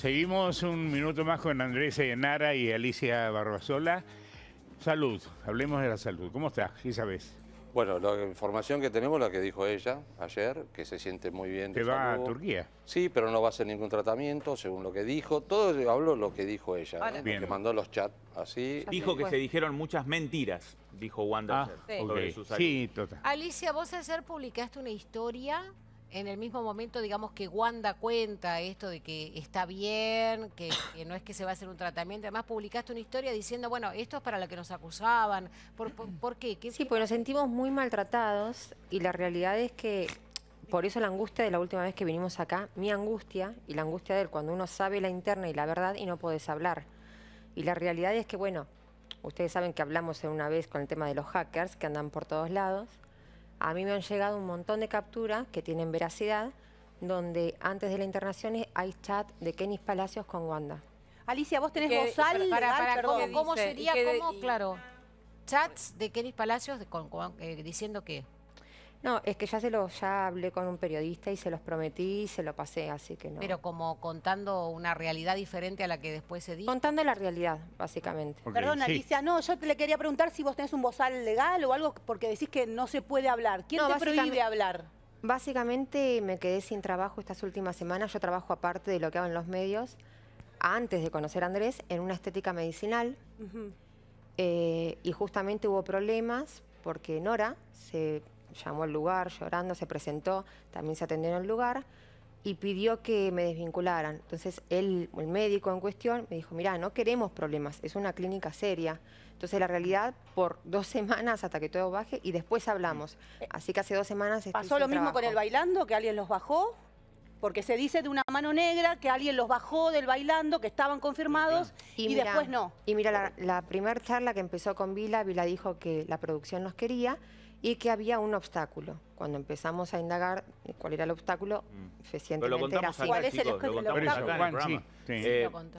Seguimos un minuto más con Andrés Nara y Alicia Barbasola. Salud, hablemos de la salud. ¿Cómo estás, Isabel? Bueno, la información que tenemos, la que dijo ella ayer, que se siente muy bien. ¿Te va a Turquía? Sí, pero no va a hacer ningún tratamiento, según lo que dijo. Todo habló lo que dijo ella, ¿no? mandó los chats así. Dijo que se dijeron muchas mentiras, dijo Wanda ah, Sí, total. Alicia, vos ayer publicaste una historia en el mismo momento, digamos que Wanda cuenta esto de que está bien, que, no es que se va a hacer un tratamiento. Además, publicaste una historia diciendo, bueno, esto es para lo que nos acusaban. ¿Por, qué? Sí, pues nos sentimos muy maltratados y la realidad es que por eso la angustia de la última vez que vinimos acá, mi angustia y la angustia de él, cuando uno sabe la interna y la verdad y no puedes hablar. Y la realidad es que, bueno, ustedes saben que hablamos una vez con el tema de los hackers que andan por todos lados. A mí me han llegado un montón de capturas que tienen veracidad, donde antes de la internación hay chat de Kenis Palacios con Wanda. Alicia, vos tenés bozal para, para, ¿cómo, sería? ¿Cómo, claro, chats de Kenis Palacios eh, diciendo que... No, es que ya se lo, ya hablé con un periodista y se los prometí y se lo pasé, así que no. Pero como contando una realidad diferente a la que después se dijo. Contando la realidad, básicamente. Perdón, Alicia, no, yo te le quería preguntar si vos tenés un bozal legal o algo, porque decís que no se puede hablar. ¿Quién te prohíbe hablar? Básicamente me quedé sin trabajo estas últimas semanas. Yo trabajo aparte de lo que hago en los medios, antes de conocer a Andrés, en una estética medicinal. Eh, y justamente hubo problemas porque Nora se llamó al lugar llorando, se presentó, también se atendió en el lugar y pidió que me desvincularan. Entonces él, el médico en cuestión me dijo, mira no queremos problemas, es una clínica seria. Entonces la realidad por dos semanas hasta que todo baje y después hablamos. Así que hace dos semanas... ¿Pasó lo mismo con el bailando, que alguien los bajó? Porque se dice de una mano negra que alguien los bajó del bailando, que estaban confirmados y, después no. Y mira, la, la primera charla que empezó con Vila, Vila dijo que la producción nos quería y que había un obstáculo. Cuando empezamos a indagar cuál era el obstáculo, mm. lo contamos era ¿Cuál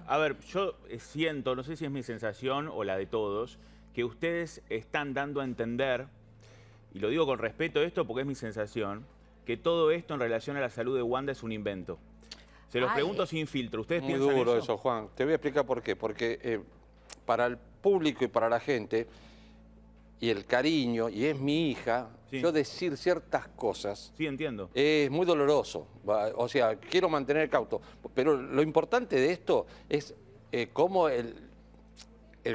a ver, yo eh, siento, no sé si es mi sensación o la de todos, que ustedes están dando a entender, y lo digo con respeto a esto porque es mi sensación, que todo esto en relación a la salud de Wanda es un invento. Se los pregunto sin filtro. ¿Ustedes Muy duro eso? Juan. Te voy a explicar por qué. Porque eh, para el público y para la gente y el cariño, y es mi hija, yo decir ciertas cosas. Sí, entiendo. Es muy doloroso. O sea, quiero mantener cauto. Pero lo importante de esto es eh, cómo el,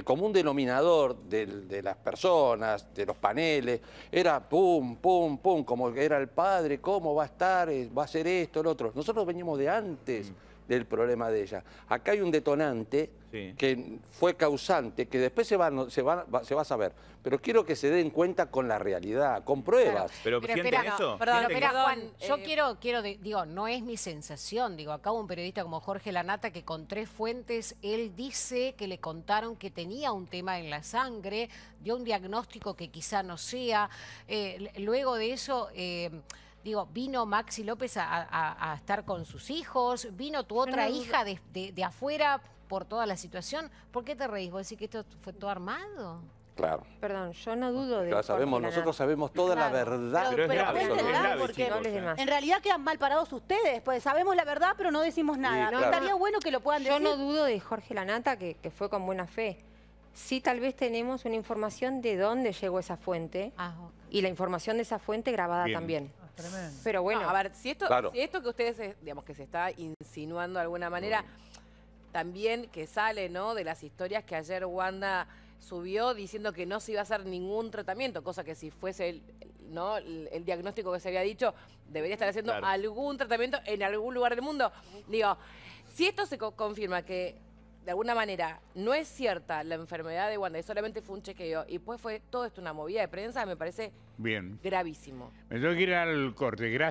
común denominador de, las personas, de los paneles, era pum, pum, pum, como que era el padre, cómo va a estar, eh, va a ser esto, el otro. Nosotros venimos de antes mm. del problema de ella. Acá hay un detonante que fue causante, que después se va, se, va, se va a saber. Pero quiero que se den cuenta con la realidad, con pruebas. Pero, pero eso? perdón, espera, Juan, yo eh. quiero, quiero, digo, no es mi sensación, digo, acá un periodista como Jorge Lanata que con tres fuentes, él dice que le contaron que tenía un tema en la sangre, dio un diagnóstico que quizá no sea. Eh, luego de eso... Eh, digo, vino Maxi López a, estar con sus hijos, vino tu otra hija de afuera por toda la situación. ¿Por qué te reís? ¿Vos decís que esto fue todo armado? Claro. Perdón, yo no dudo de... Ya sabemos, nosotros sabemos toda la verdad. Pero, es porque en realidad quedan mal parados ustedes, pues sabemos la verdad, pero no decimos nada. ¿no? Estaría bueno que lo puedan decir. Yo no dudo de Jorge Lanata, que, fue con buena fe. Sí, tal vez tenemos una información de dónde llegó esa fuente ah, y la información de esa fuente grabada también. Ah, pero bueno. a ver, si esto, si esto que ustedes, eh, digamos, que se está insinuando de alguna manera también que sale, ¿no? De las historias que ayer Wanda subió diciendo que no se iba a hacer ningún tratamiento, cosa que si fuese el, ¿no? el, diagnóstico que se había dicho, debería estar haciendo algún tratamiento en algún lugar del mundo. Digo, si esto se confirma que de alguna manera no es cierta la enfermedad de Wanda y solamente fue un chequeo y pues fue todo esto una movida de prensa, me parece Bien. gravísimo. Me tengo que ir al corte, gracias.